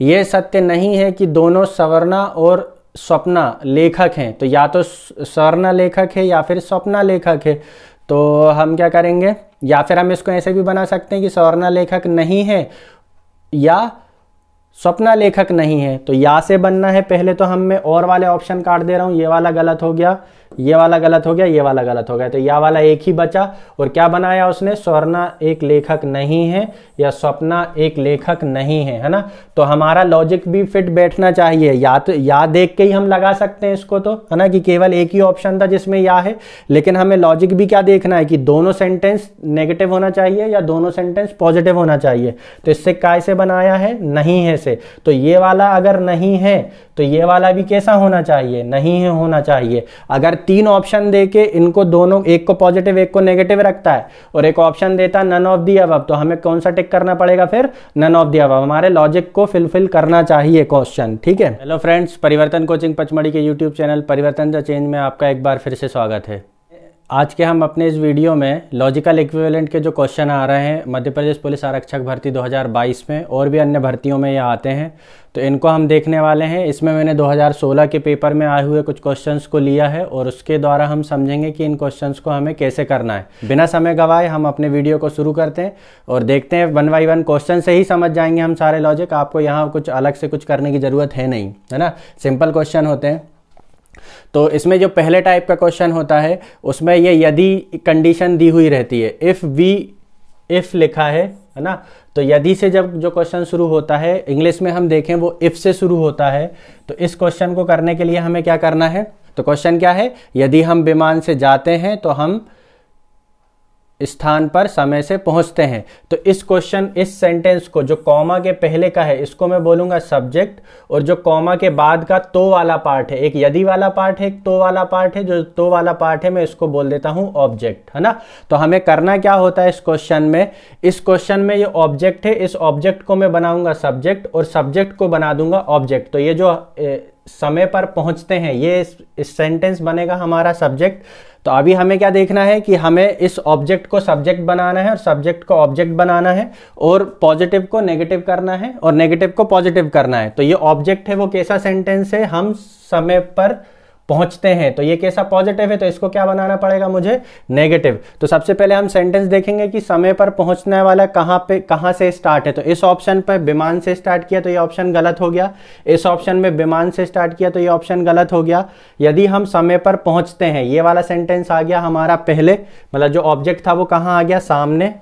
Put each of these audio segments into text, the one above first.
ये सत्य नहीं है कि दोनों सवर्णा और स्वप्ना लेखक हैं तो या तो सवर्णा लेखक है या फिर स्वप्ना लेखक है तो हम क्या करेंगे या फिर हम इसको ऐसे भी बना सकते हैं कि सवर्णा लेखक नहीं है या स्वप्ना लेखक नहीं है तो या से बनना है पहले तो हम मैं और वाले ऑप्शन काट दे रहा हूँ ये वाला गलत हो गया ये वाला गलत हो गया ये वाला गलत हो गया तो यह वाला एक ही बचा और क्या बनाया उसने स्वर्णा एक लेखक नहीं है या स्वप्ना एक लेखक नहीं है है ना तो हमारा लॉजिक भी फिट बैठना चाहिए या तो या देख के ही हम लगा सकते हैं इसको तो है ना कि केवल एक ही ऑप्शन था जिसमें या है लेकिन हमें लॉजिक भी क्या देखना है कि दोनों सेंटेंस नेगेटिव होना चाहिए या दोनों सेंटेंस पॉजिटिव होना चाहिए तो इससे काय से बनाया है नहीं है से तो ये वाला अगर नहीं है तो ये वाला भी कैसा होना चाहिए नहीं है होना चाहिए अगर तीन ऑप्शन दे के इनको दोनों एक को पॉजिटिव एक को नेगेटिव रखता है और एक ऑप्शन देता है नन ऑफ दी अब तो हमें कौन सा टिक करना पड़ेगा फिर नन ऑफ दी अब हमारे लॉजिक को फिलफिल करना चाहिए क्वेश्चन ठीक है hello friends Parivartan coaching Pachmarhi के YouTube channel Parivartan the change में आपका एक बार फिर से स्वागत है आज के हम अपने इस वीडियो में लॉजिकल इक्विवेलेंट के जो क्वेश्चन आ रहे हैं मध्य प्रदेश पुलिस आरक्षक भर्ती 2022 में और भी अन्य भर्तियों में ये आते हैं तो इनको हम देखने वाले हैं इसमें मैंने 2016 के पेपर में आए हुए कुछ क्वेश्चंस को लिया है और उसके द्वारा हम समझेंगे कि इन क्वेश्चंस को हमें कैसे करना है बिना समय गवाए हम अपने वीडियो को शुरू करते हैं और देखते हैं वन बाई वन क्वेश्चन से ही समझ जाएंगे हम सारे लॉजिक आपको यहाँ कुछ अलग से कुछ करने की ज़रूरत है नहीं है ना सिंपल क्वेश्चन होते हैं तो इसमें जो पहले टाइप का क्वेश्चन होता है उसमें ये यदि कंडीशन दी हुई रहती है इफ़ वी इफ़ लिखा है है ना तो यदि से जब जो क्वेश्चन शुरू होता है इंग्लिश में हम देखें वो इफ़ से शुरू होता है तो इस क्वेश्चन को करने के लिए हमें क्या करना है तो क्वेश्चन क्या है यदि हम विमान से जाते हैं तो हम स्थान पर समय से पहुंचते हैं तो इस क्वेश्चन इस सेंटेंस को जो कॉमा के पहले का है इसको मैं बोलूंगा सब्जेक्ट और जो कॉमा के बाद का तो वाला पार्ट है एक यदि वाला पार्ट है एक तो वाला पार्ट है जो तो वाला पार्ट है मैं इसको बोल देता हूँ ऑब्जेक्ट है ना तो हमें करना क्या होता है इस क्वेश्चन में इस क्वेश्चन में ये ऑब्जेक्ट है इस ऑब्जेक्ट को मैं बनाऊंगा सब्जेक्ट और सब्जेक्ट को बना दूंगा ऑब्जेक्ट तो ये जो ए, समय पर पहुंचते हैं ये इस सेंटेंस बनेगा हमारा सब्जेक्ट तो अभी हमें क्या देखना है कि हमें इस ऑब्जेक्ट को सब्जेक्ट बनाना है और सब्जेक्ट को ऑब्जेक्ट बनाना है और पॉजिटिव को नेगेटिव करना है और नेगेटिव को पॉजिटिव करना है तो ये ऑब्जेक्ट है वो कैसा सेंटेंस है हम समय पर पहुंचते हैं तो ये कैसा पॉजिटिव है तो इसको क्या बनाना पड़ेगा मुझे नेगेटिव तो सबसे पहले हम सेंटेंस देखेंगे कि समय पर पहुंचने वाला कहाँ पे कहाँ से स्टार्ट है तो इस ऑप्शन पर विमान से स्टार्ट किया तो ये ऑप्शन गलत हो गया इस ऑप्शन में विमान से स्टार्ट किया तो ये ऑप्शन गलत हो गया यदि हम समय पर पहुंचते हैं ये वाला सेंटेंस आ गया हमारा पहले मतलब जो ऑब्जेक्ट था वो कहाँ आ गया सामने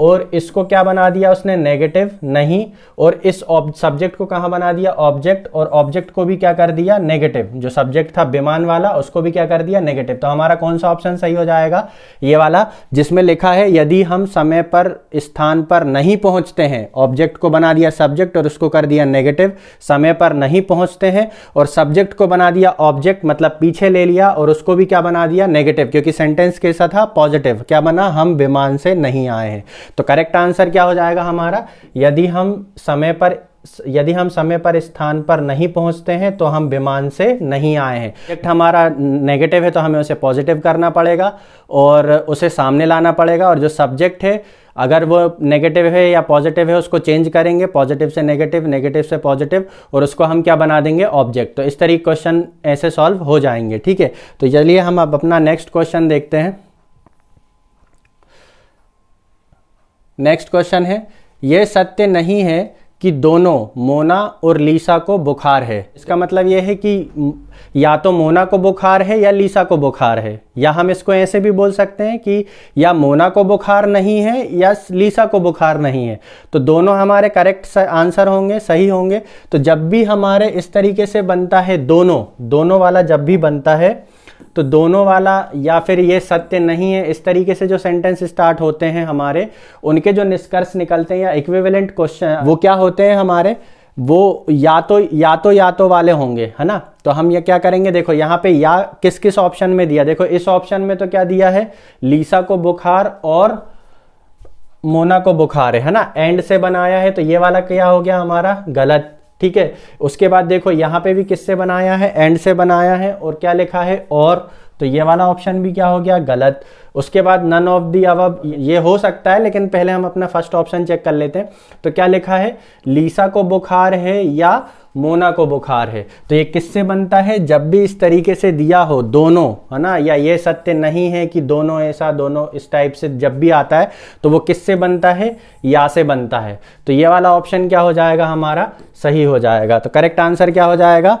और इसको क्या बना दिया उसने नेगेटिव नहीं और इस सब्जेक्ट को कहाँ बना दिया ऑब्जेक्ट और ऑब्जेक्ट को भी क्या कर दिया नेगेटिव जो सब्जेक्ट था विमान वाला उसको भी क्या कर दिया नेगेटिव तो हमारा कौन सा ऑप्शन सही हो जाएगा ये वाला जिसमें लिखा है यदि हम समय पर स्थान पर नहीं पहुंचते हैं ऑब्जेक्ट को बना दिया सब्जेक्ट और उसको कर दिया नेगेटिव समय पर नहीं पहुंचते हैं और सब्जेक्ट को बना दिया ऑब्जेक्ट मतलब पीछे ले लिया और उसको भी क्या बना दिया नेगेटिव क्योंकि सेंटेंस कैसा था पॉजिटिव क्या बना हम विमान से नहीं आए हैं तो करेक्ट आंसर क्या हो जाएगा हमारा यदि हम समय पर यदि हम समय पर स्थान पर नहीं पहुंचते हैं तो हम विमान से नहीं आए हैं प्रोजेक्ट हमारा नेगेटिव है तो हमें उसे पॉजिटिव करना पड़ेगा और उसे सामने लाना पड़ेगा और जो सब्जेक्ट है अगर वो नेगेटिव है या पॉजिटिव है उसको चेंज करेंगे पॉजिटिव से नेगेटिव नेगेटिव से पॉजिटिव और उसको हम क्या बना देंगे ऑब्जेक्ट तो इस तरीके क्वेश्चन ऐसे सॉल्व हो जाएंगे ठीक है तो चलिए हम अब अपना नेक्स्ट क्वेश्चन देखते हैं नेक्स्ट क्वेश्चन है यह सत्य नहीं है कि दोनों मोना और लीसा को बुखार है इसका मतलब यह है कि या तो मोना को बुखार है या लीसा को बुखार है या हम इसको ऐसे भी बोल सकते हैं कि या मोना को बुखार नहीं है या लीसा को बुखार नहीं है तो दोनों हमारे करेक्ट आंसर होंगे सही होंगे तो जब भी हमारे इस तरीके से बनता है दोनों दोनों वाला जब भी बनता है तो दोनों वाला या फिर ये सत्य नहीं है इस तरीके से जो सेंटेंस स्टार्ट होते हैं हमारे उनके जो निष्कर्ष निकलते हैं या इक्विवेलेंट क्वेश्चन वो क्या होते हैं हमारे वो या तो या तो या तो वाले होंगे है ना तो हम ये क्या करेंगे देखो यहाँ पे या किस किस ऑप्शन में दिया देखो इस ऑप्शन में तो क्या दिया है लीसा को बुखार और मोना को बुखार है ना एंड से बनाया है तो ये वाला क्या हो गया हमारा गलत ठीक है उसके बाद देखो यहाँ पे भी किससे बनाया है एंड से बनाया है और क्या लिखा है और तो ये वाला ऑप्शन भी क्या हो गया गलत उसके बाद नन ऑफ दी अब ये हो सकता है लेकिन पहले हम अपना फर्स्ट ऑप्शन चेक कर लेते हैं तो क्या लिखा है लीसा को बुखार है या मोना को बुखार है तो ये किससे बनता है जब भी इस तरीके से दिया हो दोनों है ना या ये सत्य नहीं है कि दोनों ऐसा दोनों इस टाइप से जब भी आता है तो वो किससे बनता है या से बनता है तो ये वाला ऑप्शन क्या हो जाएगा हमारा सही हो जाएगा तो करेक्ट आंसर क्या हो जाएगा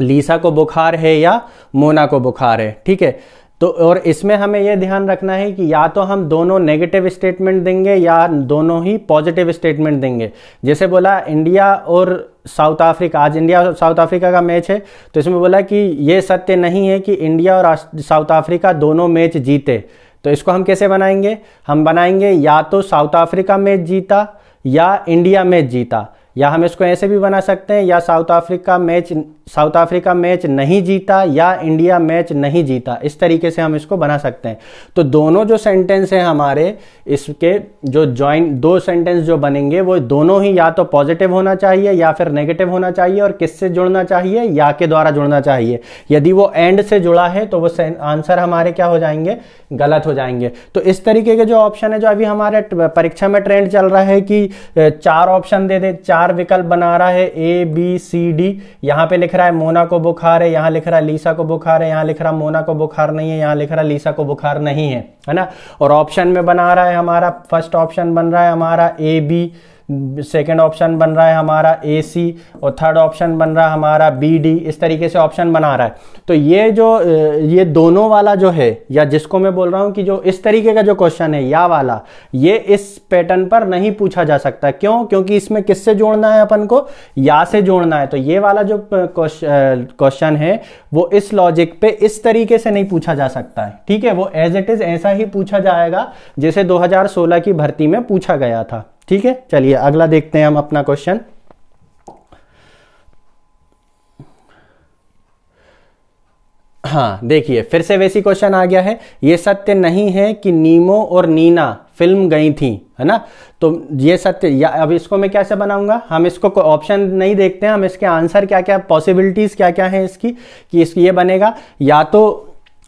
लीसा को बुखार है या मोना को बुखार है ठीक है तो और इसमें हमें यह ध्यान रखना है कि या तो हम दोनों नेगेटिव स्टेटमेंट देंगे या दोनों ही पॉजिटिव स्टेटमेंट देंगे जैसे बोला इंडिया और साउथ अफ्रीका आज इंडिया और साउथ अफ्रीका का मैच है तो इसमें बोला कि ये सत्य नहीं है कि इंडिया और साउथ अफ्रीका दोनों मैच जीते तो इसको हम कैसे बनाएंगे हम बनाएंगे या तो साउथ अफ्रीका मैच जीता या इंडिया मैच जीता या हम इसको ऐसे भी बना सकते हैं या South Africa match South Africa match नहीं जीता या इंडिया मैच नहीं जीता इस तरीके से हम इसको बना सकते हैं तो दोनों जो सेंटेंस हैं हमारे इसके जो जॉइंट दो सेंटेंस जो बनेंगे वो दोनों ही या तो पॉजिटिव होना चाहिए या फिर नेगेटिव होना चाहिए और किससे जुड़ना चाहिए या के द्वारा जुड़ना चाहिए यदि वो एंड से जुड़ा है तो वो आंसर हमारे क्या हो जाएंगे गलत हो जाएंगे तो इस तरीके के जो ऑप्शन है जो अभी हमारे परीक्षा में ट्रेंड चल रहा है कि चार ऑप्शन दे दे चार विकल्प बना रहा है ए बी सी डी यहाँ पे लिखा रहा है मोना को बुखार है यहाँ लिख रहा है लीसा को बुखार है यहाँ लिख रहा है मोना को बुखार नहीं है यहाँ लिख रहा है लीसा को बुखार नहीं है है ना और ऑप्शन में बना रहा है हमारा फर्स्ट ऑप्शन बन रहा है हमारा ए बी सेकेंड ऑप्शन बन रहा है हमारा ए सी और थर्ड ऑप्शन बन रहा है हमारा बी डी इस तरीके से ऑप्शन बना रहा है तो ये जो ये दोनों वाला जो है या जिसको मैं बोल रहा हूँ कि जो इस तरीके का जो क्वेश्चन है या वाला ये इस पैटर्न पर नहीं पूछा जा सकता क्यों क्योंकि इसमें किससे जोड़ना है अपन को या से जोड़ना है तो ये वाला जो क्वेश्चन है वो इस लॉजिक पे इस तरीके से नहीं पूछा जा सकता है ठीक है वो एज इट इज ऐसा ही पूछा जाएगा जैसे 2016 की भर्ती में पूछा गया था ठीक है चलिए अगला देखते हैं हम अपना क्वेश्चन हाँ देखिए फिर से वैसी क्वेश्चन आ गया है ये सत्य नहीं है कि नीमो और नीना फिल्म गई थी है ना तो ये सत्य या अब इसको मैं कैसे बनाऊंगा हम इसको कोई ऑप्शन नहीं देखते हैं हम इसके आंसर क्या क्या पॉसिबिलिटीज़ क्या क्या हैं इसकी कि इसकी ये बनेगा या तो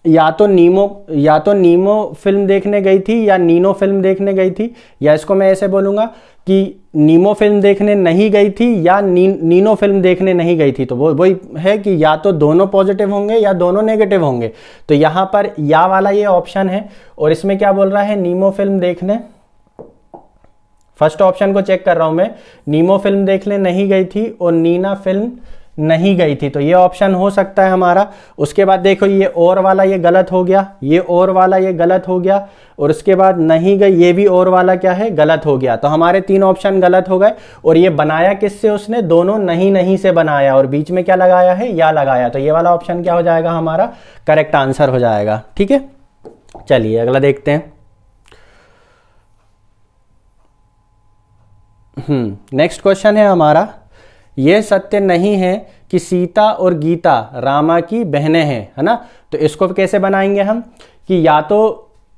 या तो नीमो या तो नीमो फिल्म देखने गई थी या नीनो फिल्म देखने गई थी या इसको मैं ऐसे बोलूँगा कि नीमो फिल्म देखने नहीं गई थी या नी, नीनो फिल्म देखने नहीं गई थी तो वो वही है कि या तो दोनों पॉजिटिव होंगे या दोनों नेगेटिव होंगे तो यहाँ पर या वाला ये ऑप्शन है और इसमें क्या बोल रहा है नीमो फिल्म देखने फर्स्ट ऑप्शन को चेक कर रहा हूँ मैं नीमो फिल्म देखने नहीं गई थी और नीना फिल्म नहीं गई थी तो ये ऑप्शन हो सकता है हमारा उसके बाद देखो ये और वाला ये गलत हो गया ये और वाला ये गलत हो गया और उसके बाद नहीं गई ये भी और वाला क्या है गलत हो गया तो हमारे तीन ऑप्शन गलत हो गए और ये बनाया किससे उसने दोनों नहीं नहीं से बनाया और बीच में क्या लगाया है या लगाया तो ये वाला ऑप्शन क्या हो जाएगा हमारा करेक्ट आंसर हो जाएगा ठीक है चलिए अगला देखते हैं नेक्स्ट हम्म, क्वेश्चन है हमारा ये सत्य नहीं है कि सीता और गीता रामा की बहनें हैं है ना तो इसको कैसे बनाएंगे हम कि या तो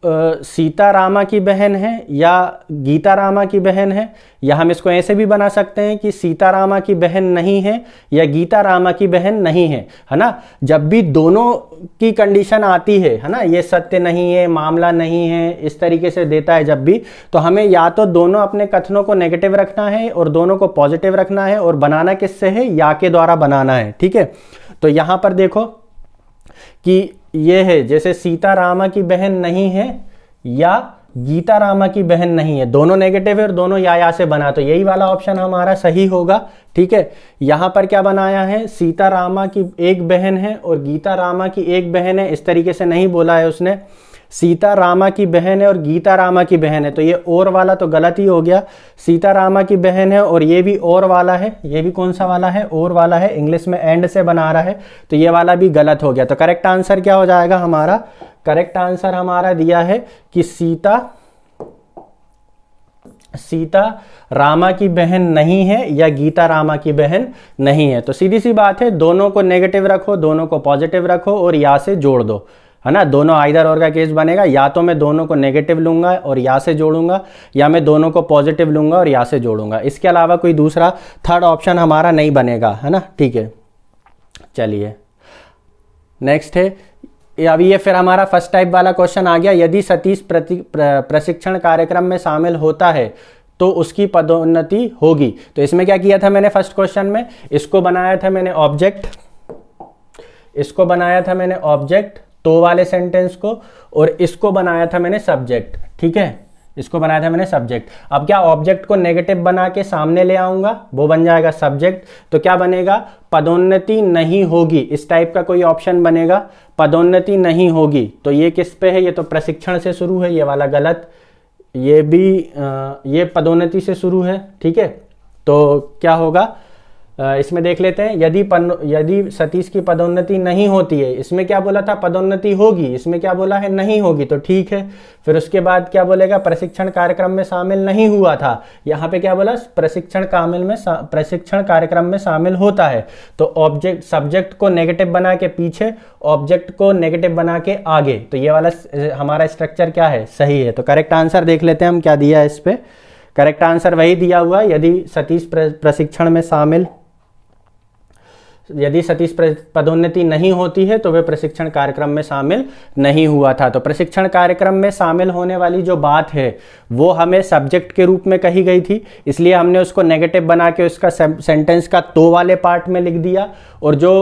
सीता रामा की बहन है या गीता रामा की बहन है या हम इसको ऐसे भी बना सकते हैं कि सीता रामा की बहन नहीं है या गीता रामा की बहन नहीं है है ना जब भी दोनों की कंडीशन आती है है ना ये सत्य नहीं है मामला नहीं है इस तरीके से देता है जब भी तो हमें या तो दोनों अपने कथनों को नेगेटिव रखना है और दोनों को पॉजिटिव रखना है और बनाना किससे है या के द्वारा बनाना है ठीक है तो यहाँ पर देखो कि ये है जैसे सीता रामा की बहन नहीं है या गीता रामा की बहन नहीं है दोनों नेगेटिव है और दोनों या या से बना तो यही वाला ऑप्शन हमारा सही होगा ठीक है यहां पर क्या बनाया है सीता रामा की एक बहन है और गीता रामा की एक बहन है इस तरीके से नहीं बोला है उसने सीता रामा की बहन है और गीता रामा की बहन है तो ये और वाला तो गलत ही हो गया सीता रामा की बहन है और ये भी और वाला है ये भी कौन सा वाला है और वाला है इंग्लिश में एंड से बना रहा है तो ये वाला भी गलत हो गया तो करेक्ट आंसर क्या हो जाएगा हमारा करेक्ट आंसर हमारा दिया है कि सीता सीता रामा की बहन नहीं है या गीता रामा की बहन नहीं है तो सीधी सी बात है दोनों को नेगेटिव रखो दोनों को पॉजिटिव रखो और या से जोड़ दो है ना दोनों आइदर और का केस बनेगा या तो मैं दोनों को नेगेटिव लूंगा और या से जोड़ूंगा या मैं दोनों को पॉजिटिव लूंगा और या से जोड़ूंगा इसके अलावा कोई दूसरा थर्ड ऑप्शन हमारा नहीं बनेगा है ना ठीक है चलिए नेक्स्ट है अब ये फिर हमारा फर्स्ट टाइप वाला क्वेश्चन आ गया यदि सतीश प्रशिक्षण कार्यक्रम में शामिल होता है तो उसकी पदोन्नति होगी तो इसमें क्या किया था मैंने फर्स्ट क्वेश्चन में इसको बनाया था मैंने ऑब्जेक्ट इसको बनाया था मैंने ऑब्जेक्ट तो वाले सेंटेंस को और इसको बनाया था मैंने सब्जेक्ट ठीक है इसको बनाया था मैंने सब्जेक्ट अब क्या ऑब्जेक्ट को नेगेटिव बना के सामने ले आऊंगा वो बन जाएगा सब्जेक्ट तो क्या बनेगा पदोन्नति नहीं होगी इस टाइप का कोई ऑप्शन बनेगा पदोन्नति नहीं होगी तो ये किस पे है ये तो प्रशिक्षण से शुरू है ये वाला गलत ये भी ये पदोन्नति से शुरू है ठीक है तो क्या होगा इसमें देख लेते हैं यदि पन यदि सतीश की पदोन्नति नहीं होती है इसमें क्या बोला था पदोन्नति होगी इसमें क्या बोला है नहीं होगी तो ठीक है फिर उसके बाद क्या बोलेगा प्रशिक्षण कार्यक्रम में शामिल नहीं हुआ था यहाँ पे क्या बोला प्रशिक्षण कामिल में प्रशिक्षण कार्यक्रम में शामिल होता है तो ऑब्जेक्ट सब्जेक्ट को नेगेटिव बना के पीछे ऑब्जेक्ट को नेगेटिव बना के आगे तो ये वाला हमारा स्ट्रक्चर क्या है सही है तो करेक्ट आंसर देख लेते हैं हम क्या दिया है इस पर करेक्ट आंसर वही दिया हुआ यदि सतीश प्रशिक्षण में शामिल यदि सतीश पदोन्नति नहीं होती है तो वे प्रशिक्षण कार्यक्रम में शामिल नहीं हुआ था तो प्रशिक्षण कार्यक्रम में शामिल होने वाली जो बात है वो हमें सब्जेक्ट के रूप में कही गई थी इसलिए हमने उसको नेगेटिव बना के उसका सेंटेंस का तो वाले पार्ट में लिख दिया और जो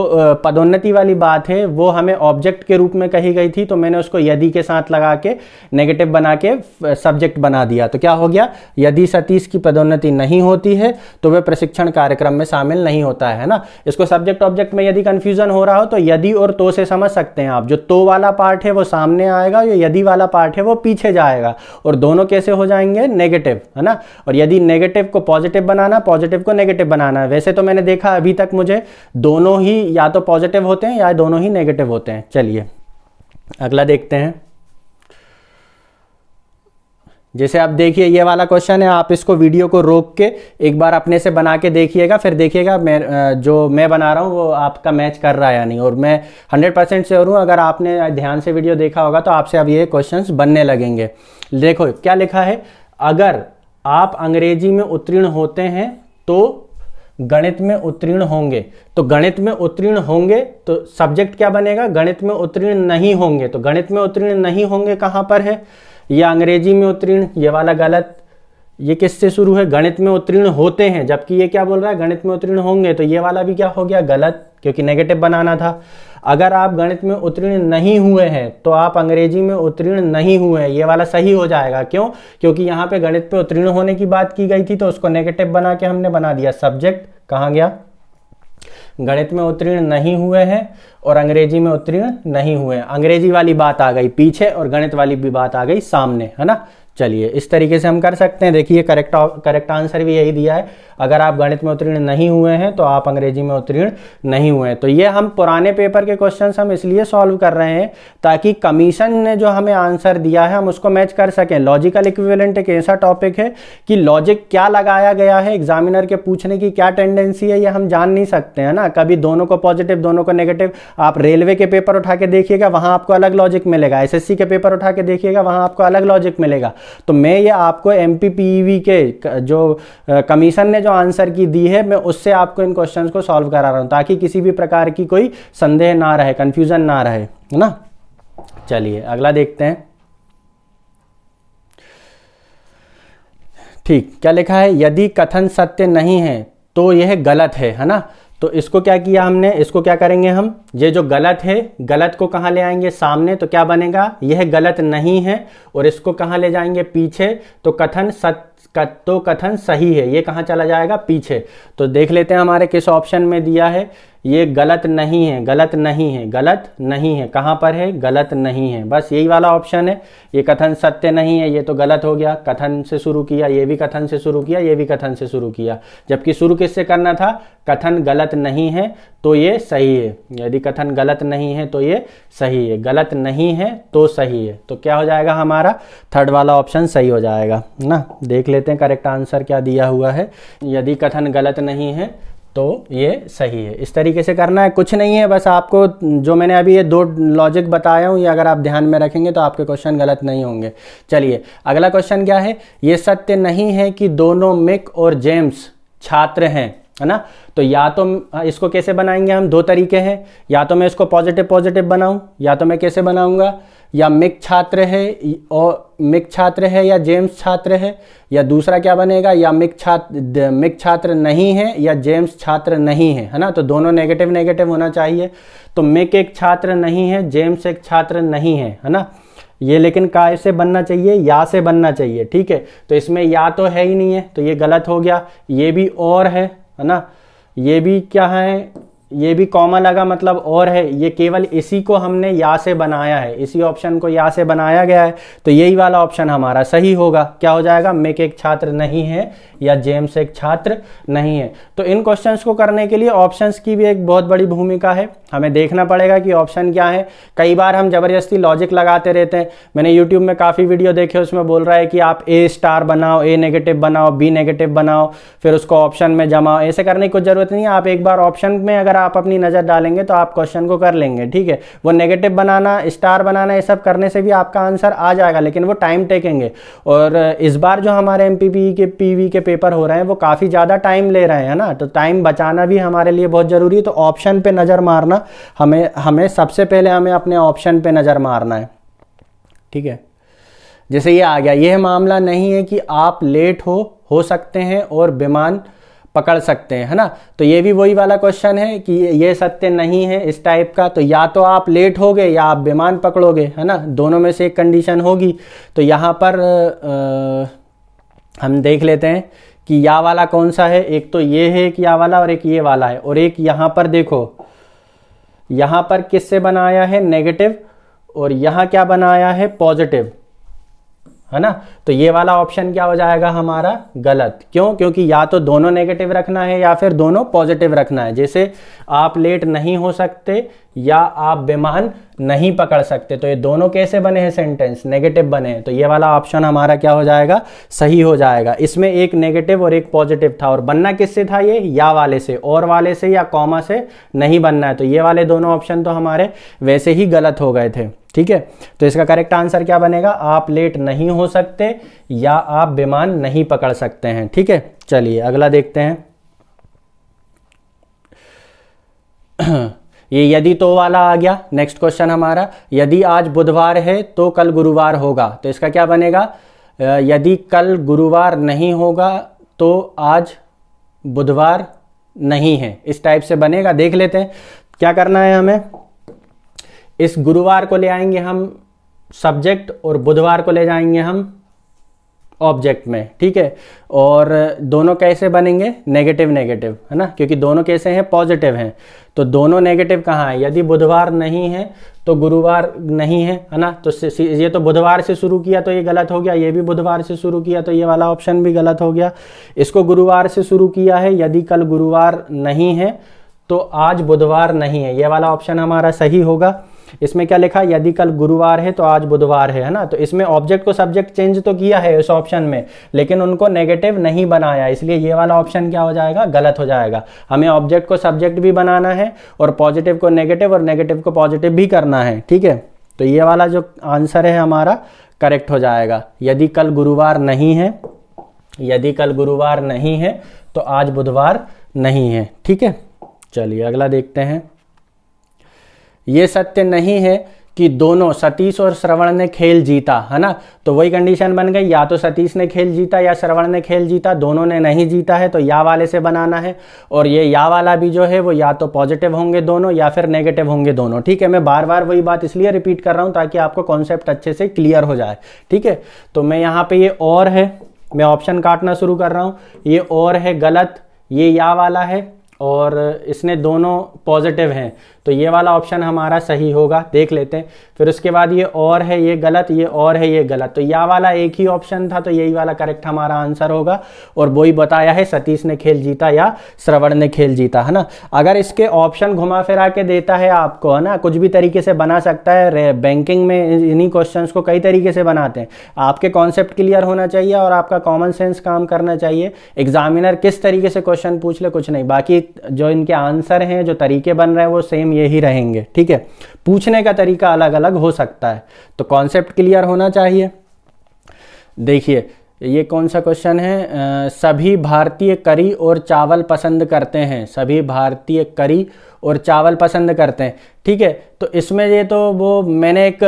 पदोन्नति वाली बात है वो हमें ऑब्जेक्ट के रूप में कही गई थी तो मैंने उसको यदि के साथ लगा के नेगेटिव बना के सब्जेक्ट बना दिया तो क्या हो गया यदि सतीश की पदोन्नति नहीं होती है तो वह प्रशिक्षण कार्यक्रम में शामिल नहीं होता है ना इसको सब्जेक्ट सब्जेक्ट ऑब्जेक्ट में यदि कन्फ्यूजन हो रहा हो तो यदि और तो से समझ सकते हैं आप जो तो वाला पार्ट है वो सामने आएगा जो यदि वाला पार्ट है वो पीछे जाएगा और दोनों कैसे हो जाएंगे नेगेटिव है ना और यदि नेगेटिव को पॉजिटिव बनाना पॉजिटिव को नेगेटिव बनाना वैसे तो मैंने देखा अभी तक मुझे दोनों ही या तो पॉजिटिव होते हैं या दोनों ही नेगेटिव होते हैं चलिए अगला देखते हैं जैसे आप देखिए ये वाला क्वेश्चन है आप इसको वीडियो को रोक के एक बार अपने से बना के देखिएगा फिर देखिएगा मैं जो मैं बना रहा हूँ वो आपका मैच कर रहा है या नहीं और मैं 100 परसेंट और हूँ अगर आपने ध्यान से वीडियो देखा होगा तो आपसे अब ये क्वेश्चंस बनने लगेंगे देखो क्या लिखा है अगर आप अंग्रेजी में उत्तीर्ण होते हैं तो गणित में उत्तीर्ण होंगे तो गणित में उत्तीर्ण होंगे तो सब्जेक्ट क्या बनेगा गणित में उत्तीर्ण नहीं होंगे तो गणित में उत्तीर्ण नहीं होंगे कहाँ पर है या अंग्रेजी में उत्तीर्ण ये वाला गलत ये किससे शुरू है गणित में उत्तीर्ण होते हैं जबकि ये क्या बोल रहा है गणित में उत्तीर्ण होंगे तो ये वाला भी क्या हो गया गलत क्योंकि नेगेटिव बनाना था अगर आप गणित में उत्तीर्ण नहीं हुए हैं तो आप अंग्रेजी में उत्तीर्ण नहीं हुए हैं ये वाला सही हो जाएगा क्यों क्योंकि यहाँ पे गणित पे उत्तीर्ण होने की बात की गई थी तो उसको नेगेटिव बना के हमने बना दिया सब्जेक्ट कहाँ गया गणित में उत्तीर्ण नहीं हुए हैं और अंग्रेजी में उत्तीर्ण नहीं हुए हैं अंग्रेजी वाली बात आ गई पीछे और गणित वाली भी बात आ गई सामने है ना चलिए इस तरीके से हम कर सकते हैं देखिए करेक्ट करेक्ट आंसर भी यही दिया है अगर आप गणित में उत्तीर्ण नहीं हुए हैं तो आप अंग्रेजी में उत्तीर्ण नहीं हुए हैं तो ये हम पुराने पेपर के क्वेश्चन हम इसलिए सॉल्व कर रहे हैं ताकि कमीशन ने जो हमें आंसर दिया है हम उसको मैच कर सकें लॉजिकल इक्विवेलेंट एक ऐसा टॉपिक है कि लॉजिक क्या लगाया गया है एग्जामिनर के पूछने की क्या टेंडेंसी है ये हम जान नहीं सकते हैं ना कभी दोनों को पॉजिटिव दोनों को नेगेटिव आप रेलवे के पेपर उठा के देखिएगा वहाँ आपको अलग लॉजिक मिलेगा एस के पेपर उठा के देखिएगा वहाँ आपको अलग लॉजिक मिलेगा तो मैं ये आपको एम e के जो कमीशन ने जो आंसर की दी है मैं उससे आपको इन क्वेश्चन को सॉल्व करा रहा हूँ ताकि किसी भी प्रकार की कोई संदेह ना रहे कन्फ्यूज़न ना रहे है ना चलिए अगला देखते हैं ठीक क्या लिखा है यदि कथन सत्य नहीं है तो यह गलत है है ना तो इसको क्या किया हमने इसको क्या करेंगे हम ये जो गलत है गलत को कहाँ ले आएंगे सामने तो क्या बनेगा यह गलत नहीं है और इसको कहाँ ले जाएंगे पीछे तो कथन सत तो कथन सही है ये कहाँ चला जाएगा पीछे तो देख लेते हैं हमारे किस ऑप्शन में दिया है ये गलत नहीं है गलत नहीं है गलत नहीं है कहाँ पर है गलत नहीं है बस यही वाला ऑप्शन है ये कथन सत्य नहीं है ये तो गलत हो गया कथन से शुरू किया ये भी कथन से शुरू किया ये भी कथन से शुरू किया जबकि शुरू किससे करना था कथन गलत नहीं है तो ये सही है यदि कथन गलत नहीं है तो ये सही है गलत नहीं है तो सही है तो क्या हो जाएगा हमारा थर्ड वाला ऑप्शन सही हो जाएगा ना देख लेते हैं करेक्ट आंसर क्या दिया हुआ है यदि कथन गलत नहीं है तो ये सही है इस तरीके से करना है कुछ नहीं है बस आपको जो मैंने अभी ये दो लॉजिक बताया हूँ ये अगर आप ध्यान में रखेंगे तो आपके क्वेश्चन गलत नहीं होंगे चलिए अगला क्वेश्चन क्या है ये सत्य नहीं है कि दोनों मिक और जेम्स छात्र हैं है ना तो या तो इसको कैसे बनाएंगे हम दो तरीके हैं या तो मैं इसको पॉजिटिव पॉजिटिव बनाऊं या तो मैं कैसे बनाऊंगा या मिक छात्र है और मिक छात्र है या जेम्स छात्र है या दूसरा क्या बनेगा या मिक छात्र मिक छात्र नहीं है या जेम्स छात्र नहीं है है ना तो दोनों नेगेटिव नेगेटिव होना चाहिए तो मिक एक छात्र नहीं है जेम्स एक छात्र नहीं है है ना ये लेकिन काय से बनना चाहिए या से बनना चाहिए ठीक है तो इसमें या तो है ही नहीं है तो ये गलत हो गया ये भी और है है ना ये भी क्या है ये भी कॉमा लगा मतलब और है ये केवल इसी को हमने या से बनाया है इसी ऑप्शन को या से बनाया गया है तो यही वाला ऑप्शन हमारा सही होगा क्या हो जाएगा मेक एक छात्र नहीं है या जेम्स एक छात्र नहीं है तो इन क्वेश्चंस को करने के लिए ऑप्शंस की भी एक बहुत बड़ी भूमिका है हमें देखना पड़ेगा कि ऑप्शन क्या है कई बार हम ज़बरदस्ती लॉजिक लगाते रहते हैं मैंने यूट्यूब में काफ़ी वीडियो देखे उसमें बोल रहा है कि आप ए स्टार बनाओ ए नेगेटिव बनाओ बी नेगेटिव बनाओ फिर उसको ऑप्शन में जमाओ ऐसे करने की कोई ज़रूरत नहीं है आप एक बार ऑप्शन में अगर आप अपनी नज़र डालेंगे तो आप क्वेश्चन को कर लेंगे ठीक है वो नेगेटिव बनाना स्टार बनाना ये सब करने से भी आपका आंसर आ जाएगा लेकिन वो टाइम टेकेंगे और इस बार जो हमारे एम e के पी के पेपर हो रहे हैं वो काफ़ी ज़्यादा टाइम ले रहे हैं ना तो टाइम बचाना भी हमारे लिए बहुत ज़रूरी है तो ऑप्शन पर नज़र मारना हमें हमें सबसे पहले हमें अपने ऑप्शन पर नज़र मारना है ठीक है जैसे ये आ गया यह मामला नहीं है कि आप लेट हो हो सकते हैं और विमान पकड़ सकते हैं है ना तो ये भी वही वाला क्वेश्चन है कि ये सत्य नहीं है इस टाइप का तो या तो आप लेट हो गए या आप विमान पकड़ोगे है ना दोनों में से एक कंडीशन होगी तो यहाँ पर आ, हम देख लेते हैं कि या वाला कौन सा है एक तो ये है कि या वाला और एक ये वाला है और एक यहाँ पर देखो यहाँ पर किससे बनाया है नेगेटिव और यहाँ क्या बनाया है पॉजिटिव है ना तो ये वाला ऑप्शन क्या हो जाएगा हमारा गलत क्यों क्योंकि या तो दोनों नेगेटिव रखना है या फिर दोनों पॉजिटिव रखना है जैसे आप लेट नहीं हो सकते या आप बेमान नहीं पकड़ सकते तो ये दोनों कैसे बने हैं सेंटेंस नेगेटिव बने हैं तो ये वाला ऑप्शन हमारा क्या हो जाएगा सही हो जाएगा इसमें एक नेगेटिव और एक पॉजिटिव था और बनना किससे था ये या वाले से और वाले से या कॉमा से नहीं बनना है तो ये वाले दोनों ऑप्शन तो हमारे वैसे ही गलत हो गए थे ठीक है तो इसका करेक्ट आंसर क्या बनेगा आप लेट नहीं हो सकते या आप बेमान नहीं पकड़ सकते हैं ठीक है चलिए अगला देखते हैं ये यदि तो वाला आ गया नेक्स्ट क्वेश्चन हमारा यदि आज बुधवार है तो कल गुरुवार होगा तो इसका क्या बनेगा यदि कल गुरुवार नहीं होगा तो आज बुधवार नहीं है इस टाइप से बनेगा देख लेते हैं क्या करना है हमें इस गुरुवार को ले आएंगे हम सब्जेक्ट और बुधवार को ले जाएंगे हम ऑब्जेक्ट में ठीक है और दोनों कैसे बनेंगे नेगेटिव नेगेटिव है ना क्योंकि दोनों कैसे हैं पॉजिटिव हैं तो दोनों नेगेटिव कहाँ हैं यदि बुधवार नहीं है तो गुरुवार नहीं है है ना तो ये तो बुधवार से शुरू किया तो ये गलत हो गया ये भी बुधवार से शुरू किया तो ये वाला ऑप्शन भी गलत हो गया इसको गुरुवार से शुरू किया है यदि कल गुरुवार नहीं है तो आज बुधवार नहीं है ये वाला ऑप्शन हमारा सही होगा इसमें क्या लिखा यदि कल गुरुवार है तो आज बुधवार है है ना तो इसमें ऑब्जेक्ट को सब्जेक्ट चेंज तो किया है इस ऑप्शन में लेकिन उनको नेगेटिव नहीं बनाया इसलिए ये वाला ऑप्शन क्या हो जाएगा गलत हो जाएगा हमें ऑब्जेक्ट को सब्जेक्ट भी बनाना है और पॉजिटिव को नेगेटिव और नेगेटिव को पॉजिटिव भी करना है ठीक है तो ये वाला जो आंसर है हमारा करेक्ट हो जाएगा यदि कल गुरुवार नहीं है यदि कल गुरुवार नहीं है तो आज बुधवार नहीं है ठीक है चलिए अगला देखते हैं ये सत्य नहीं है कि दोनों सतीश और श्रवण ने खेल जीता है ना तो वही कंडीशन बन गई या तो सतीश ने खेल जीता या श्रवण ने खेल जीता दोनों ने नहीं जीता है तो या वाले से बनाना है और ये या वाला भी जो है वो या तो पॉजिटिव होंगे दोनों या फिर नेगेटिव होंगे दोनों ठीक है मैं बार बार वही बात इसलिए रिपीट कर रहा हूँ ताकि आपको कॉन्सेप्ट अच्छे से क्लियर हो जाए ठीक है तो मैं यहाँ पर ये और है मैं ऑप्शन काटना शुरू कर रहा हूँ ये और है गलत ये या वाला है और इसने दोनों पॉजिटिव हैं तो ये वाला ऑप्शन हमारा सही होगा देख लेते हैं फिर उसके बाद ये और है ये गलत ये और है ये गलत तो यह वाला एक ही ऑप्शन था तो यही वाला करेक्ट हमारा आंसर होगा और वो ही बताया है सतीश ने खेल जीता या श्रवण ने खेल जीता है ना अगर इसके ऑप्शन घुमा फिरा के देता है आपको है ना कुछ भी तरीके से बना सकता है बैंकिंग में इन्हीं क्वेश्चन को कई तरीके से बनाते हैं आपके कॉन्सेप्ट क्लियर होना चाहिए और आपका कॉमन सेंस काम करना चाहिए एग्जामिनर किस तरीके से क्वेश्चन पूछ ले कुछ नहीं बाकी जो इनके आंसर हैं जो तरीके बन रहे हैं वो सेम ये ही रहेंगे ठीक है पूछने का तरीका अलग अलग हो सकता है तो कॉन्सेप्ट क्लियर होना चाहिए देखिए ये कौन सा क्वेश्चन है आ, सभी भारतीय करी और चावल पसंद करते हैं सभी भारतीय करी और चावल पसंद करते हैं ठीक है तो इसमें ये तो वो मैंने एक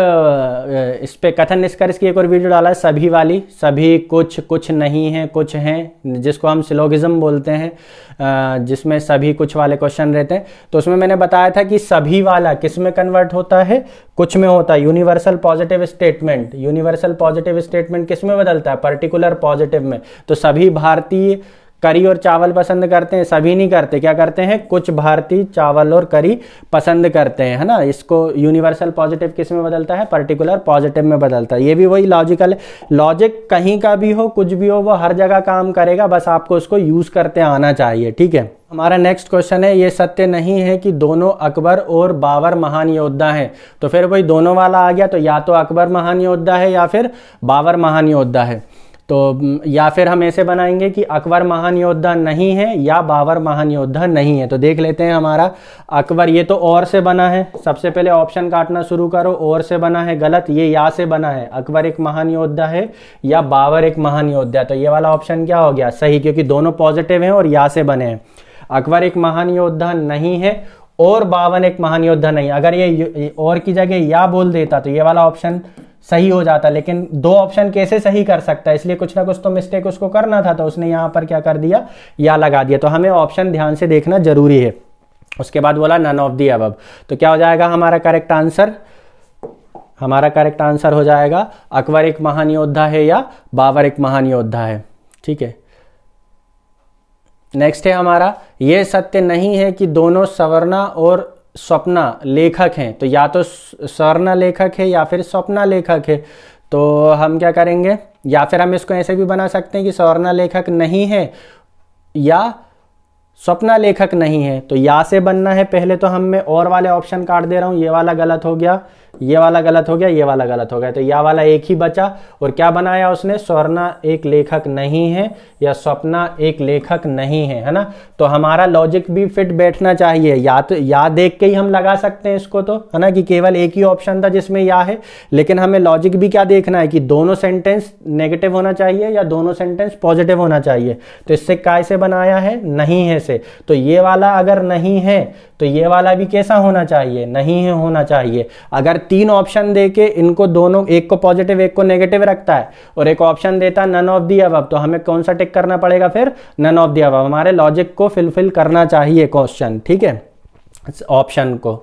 इस पर कथन निष्कर्ष की एक और वीडियो डाला है सभी वाली सभी कुछ कुछ नहीं है कुछ हैं जिसको हम सिलोगिज्म बोलते हैं जिसमें सभी कुछ वाले क्वेश्चन रहते हैं तो उसमें मैंने बताया था कि सभी वाला किस में कन्वर्ट होता है कुछ में होता है universal positive statement universal positive statement किस में बदलता है पर्टिकुलर पॉजिटिव में तो सभी भारतीय करी और चावल पसंद करते हैं सभी नहीं करते क्या करते हैं कुछ भारतीय चावल और करी पसंद करते हैं है ना इसको यूनिवर्सल पॉजिटिव किस में बदलता है पर्टिकुलर पॉजिटिव में बदलता है ये भी वही लॉजिकल लॉजिक कहीं का भी हो कुछ भी हो वो हर जगह काम करेगा बस आपको उसको यूज करते आना चाहिए ठीक है हमारा नेक्स्ट क्वेश्चन है ये सत्य नहीं है कि दोनों अकबर और बाबर महान योद्धा हैं तो फिर वही दोनों वाला आ गया तो या तो अकबर महान योद्धा है या फिर बाबर महान योद्धा है तो या फिर हम ऐसे बनाएंगे कि अकबर महान योद्धा नहीं है या बाबर महान योद्धा नहीं है तो देख लेते हैं हमारा अकबर ये तो और से बना है सबसे पहले ऑप्शन काटना शुरू करो और से बना है गलत ये या से बना है अकबर एक महान योद्धा है या बाबर एक महान योद्धा तो ये वाला ऑप्शन क्या हो गया सही क्योंकि दोनों पॉजिटिव हैं और या से बने हैं अकबर एक महान योद्धा नहीं है और बावन एक महान योद्धा नहीं अगर ये और की जगह या बोल देता तो ये वाला ऑप्शन सही हो जाता लेकिन दो ऑप्शन कैसे सही कर सकता है इसलिए कुछ ना कुछ तो मिस्टेक उसको करना था तो उसने यहाँ पर क्या कर दिया या लगा दिया तो हमें ऑप्शन ध्यान से देखना जरूरी है उसके बाद बोला नन ऑफ दी अब तो क्या हो जाएगा हमारा करेक्ट आंसर हमारा करेक्ट आंसर हो जाएगा अकबर एक महान योद्धा है या बाबर एक महान योद्धा है ठीक है नेक्स्ट है हमारा यह सत्य नहीं है कि दोनों सवर्णा और स्वप्ना लेखक हैं तो या तो स्वर्णा लेखक है या फिर स्वप्ना लेखक है तो हम क्या करेंगे या फिर हम इसको ऐसे भी बना सकते हैं कि स्वर्णा लेखक नहीं है या स्वप्ना लेखक नहीं है तो या से बनना है पहले तो हम मैं और वाले ऑप्शन काट दे रहा हूँ ये वाला गलत हो गया ये वाला गलत हो गया ये वाला गलत हो गया तो यह वाला एक ही बचा और क्या बनाया उसने स्वर्णा एक लेखक नहीं है या स्वप्ना एक लेखक नहीं है है ना तो हमारा लॉजिक भी फिट बैठना चाहिए या तो या देख के ही हम लगा सकते हैं इसको तो है ना कि केवल एक ही ऑप्शन था जिसमें या है लेकिन हमें लॉजिक भी क्या देखना है कि दोनों सेंटेंस नेगेटिव होना चाहिए या दोनों सेंटेंस पॉजिटिव होना चाहिए तो इससे काय से बनाया है नहीं है से तो ये वाला अगर नहीं है तो ये वाला भी कैसा होना चाहिए नहीं है होना चाहिए अगर तीन ऑप्शन दे के इनको दोनों एक को पॉजिटिव एक को नेगेटिव रखता है और एक ऑप्शन देता है नन ऑफ दी अब तो हमें कौन सा टिक करना पड़ेगा फिर नन ऑफ दी अब हमारे लॉजिक को फिलफिल करना चाहिए क्वेश्चन ठीक है ऑप्शन को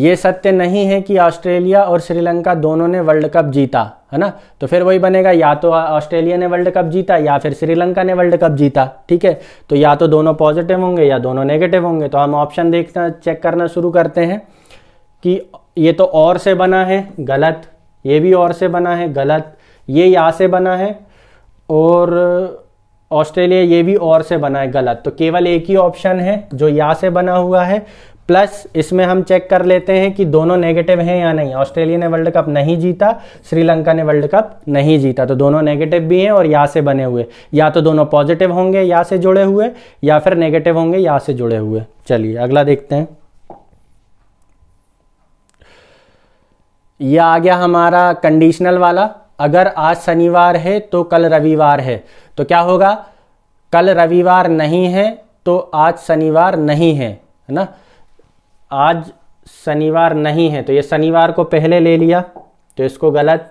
ये सत्य नहीं है कि ऑस्ट्रेलिया और श्रीलंका दोनों ने वर्ल्ड कप जीता है ना तो फिर वही बनेगा या तो ऑस्ट्रेलिया ने वर्ल्ड कप जीता या फिर श्रीलंका ने वर्ल्ड कप जीता ठीक है तो या तो दोनों पॉजिटिव होंगे या दोनों नेगेटिव होंगे तो हम ऑप्शन देखना चेक करना शुरू करते हैं कि ये तो और से बना है गलत ये भी और से बना है गलत ये या से बना है और ऑस्ट्रेलिया ये भी और से बना है गलत तो केवल एक ही ऑप्शन है जो या से बना हुआ है प्लस इसमें हम चेक कर लेते हैं कि दोनों नेगेटिव हैं या नहीं ऑस्ट्रेलिया ने वर्ल्ड कप नहीं जीता श्रीलंका ने वर्ल्ड कप नहीं जीता तो दोनों नेगेटिव भी हैं और या से बने हुए या तो दोनों पॉजिटिव होंगे या से जुड़े हुए या फिर नेगेटिव होंगे या से जुड़े हुए चलिए अगला देखते हैं यह आ गया हमारा कंडीशनल वाला अगर आज शनिवार है तो कल रविवार है तो क्या होगा कल रविवार नहीं है तो आज शनिवार नहीं है है ना आज शनिवार नहीं है तो ये शनिवार को पहले ले लिया तो इसको गलत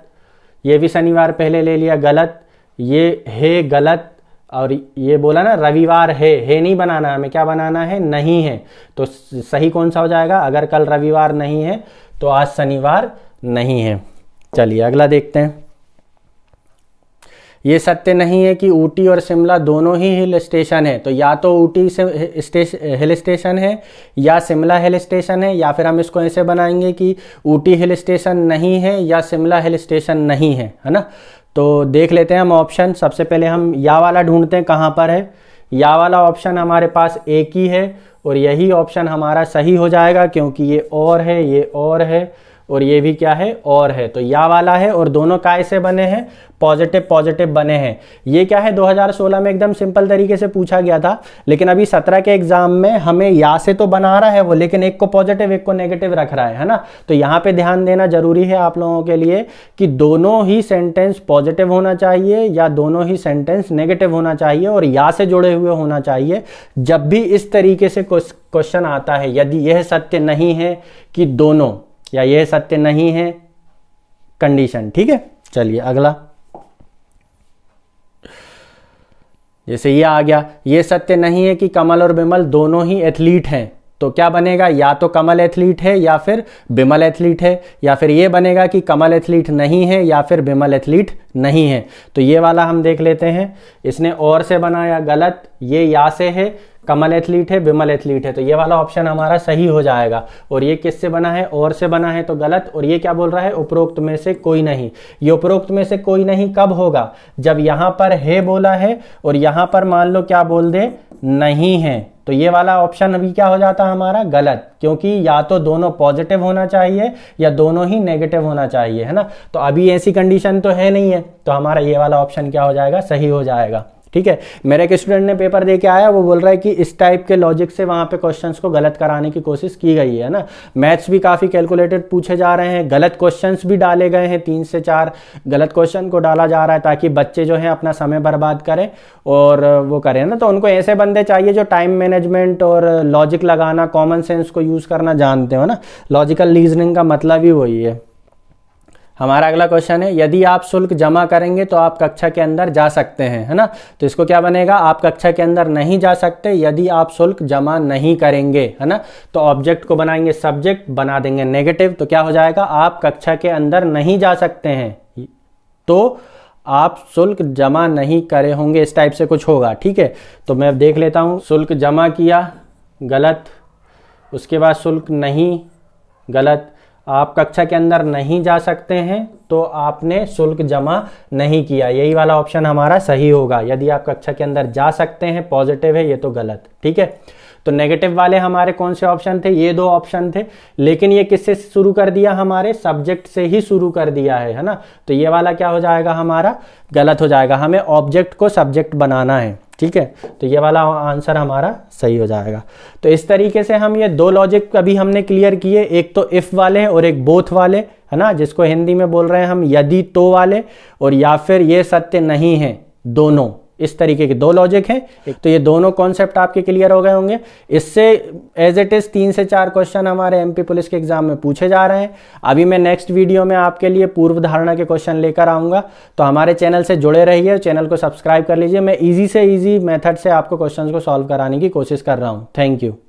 ये भी शनिवार पहले ले लिया गलत ये है गलत और ये बोला ना रविवार है है नहीं बनाना हमें क्या बनाना है नहीं है तो सही कौन सा हो जाएगा अगर कल रविवार नहीं है तो आज शनिवार नहीं है चलिए अगला देखते हैं ये सत्य नहीं है कि ऊटी और शिमला दोनों ही हिल स्टेशन है तो या तो ऊटी हिल स्टेशन है या शिमला हिल स्टेशन है या फिर हम इसको ऐसे बनाएंगे कि ऊटी हिल स्टेशन नहीं है या शिमला हिल स्टेशन नहीं है है ना तो देख लेते हैं हम ऑप्शन सबसे पहले हम या वाला ढूंढते हैं कहाँ पर है या वाला ऑप्शन हमारे पास एक ही है और यही ऑप्शन हमारा सही हो जाएगा क्योंकि ये और है ये और है और ये भी क्या है और है तो या वाला है और दोनों काय से बने हैं पॉजिटिव पॉजिटिव बने हैं ये क्या है 2016 में एकदम सिंपल तरीके से पूछा गया था लेकिन अभी 17 के एग्जाम में हमें या से तो बना रहा है वो लेकिन एक को पॉजिटिव एक को नेगेटिव रख रहा है है ना तो यहाँ पे ध्यान देना जरूरी है आप लोगों के लिए कि दोनों ही सेंटेंस पॉजिटिव होना चाहिए या दोनों ही सेंटेंस नेगेटिव होना चाहिए और या से जुड़े हुए होना चाहिए जब भी इस तरीके से क्वेश्चन आता है यदि यह सत्य नहीं है कि दोनों या ये सत्य नहीं है कंडीशन ठीक है चलिए अगला जैसे ये आ गया ये सत्य नहीं है कि कमल और बिमल दोनों ही एथलीट हैं तो क्या बनेगा या तो कमल एथलीट है या फिर बिमल एथलीट है या फिर ये बनेगा कि कमल एथलीट नहीं है या फिर बिमल एथलीट नहीं है तो ये वाला हम देख लेते हैं इसने और से बनाया गलत ये या से है कमल एथलीट है विमल एथलीट है तो ये वाला ऑप्शन हमारा सही हो जाएगा और ये किससे बना है और से बना है तो गलत और ये क्या बोल रहा है उपरोक्त में से कोई नहीं ये उपरोक्त में से कोई नहीं कब होगा जब यहां पर है बोला है और यहां पर मान लो क्या बोल दे नहीं है तो ये वाला ऑप्शन अभी क्या हो जाता है हमारा गलत क्योंकि या तो दोनों पॉजिटिव होना चाहिए या दोनों ही नेगेटिव होना चाहिए है ना तो अभी ऐसी कंडीशन तो है नहीं है तो हमारा ये वाला ऑप्शन क्या हो जाएगा सही हो जाएगा ठीक है मेरे एक स्टूडेंट ने पेपर दे के आया वो बोल रहा है कि इस टाइप के लॉजिक से वहाँ पे क्वेश्चंस को गलत कराने की कोशिश की गई है ना मैथ्स भी काफ़ी कैलकुलेटेड पूछे जा रहे हैं गलत क्वेश्चंस भी डाले गए हैं तीन से चार गलत क्वेश्चन को डाला जा रहा है ताकि बच्चे जो हैं अपना समय बर्बाद करें और वो करें ना तो उनको ऐसे बंदे चाहिए जो टाइम मैनेजमेंट और लॉजिक लगाना कॉमन सेंस को यूज़ करना जानते हो ना लॉजिकल रीजनिंग का मतलब ही वही है हमारा अगला क्वेश्चन है यदि आप शुल्क जमा करेंगे तो आप कक्षा के अंदर जा सकते हैं है ना तो इसको क्या बनेगा आप कक्षा के अंदर नहीं जा सकते यदि आप शुल्क जमा नहीं करेंगे है ना तो ऑब्जेक्ट को बनाएंगे सब्जेक्ट बना देंगे नेगेटिव तो क्या हो जाएगा आप कक्षा के अंदर नहीं जा सकते हैं तो आप शुल्क जमा नहीं करे होंगे इस टाइप से कुछ होगा ठीक है तो मैं देख लेता हूँ शुल्क जमा किया गलत उसके बाद शुल्क नहीं गलत आप कक्षा के अंदर नहीं जा सकते हैं तो आपने शुल्क जमा नहीं किया यही वाला ऑप्शन हमारा सही होगा यदि आप कक्षा के अंदर जा सकते हैं पॉजिटिव है ये तो गलत ठीक है तो नेगेटिव वाले हमारे कौन से ऑप्शन थे ये दो ऑप्शन थे लेकिन ये किससे शुरू कर दिया हमारे सब्जेक्ट से ही शुरू कर दिया है है ना तो ये वाला क्या हो जाएगा हमारा गलत हो जाएगा हमें ऑब्जेक्ट को सब्जेक्ट बनाना है ठीक है तो ये वाला आंसर हमारा सही हो जाएगा तो इस तरीके से हम ये दो लॉजिक अभी हमने क्लियर किए एक तो इफ़ वाले और एक बोथ वाले है ना जिसको हिंदी में बोल रहे हैं हम यदि तो वाले और या फिर ये सत्य नहीं है दोनों इस तरीके के दो लॉजिक हैं तो ये दोनों कॉन्सेप्ट आपके क्लियर हो गए होंगे इससे एज इट इज़ तीन से चार क्वेश्चन हमारे एमपी पुलिस के एग्जाम में पूछे जा रहे हैं अभी मैं नेक्स्ट वीडियो में आपके लिए पूर्व धारणा के क्वेश्चन लेकर आऊंगा तो हमारे चैनल से जुड़े रहिए चैनल को सब्सक्राइब कर लीजिए मैं ईजी से ईजी मेथड से आपको क्वेश्चन को सॉल्व कराने की कोशिश कर रहा हूँ थैंक यू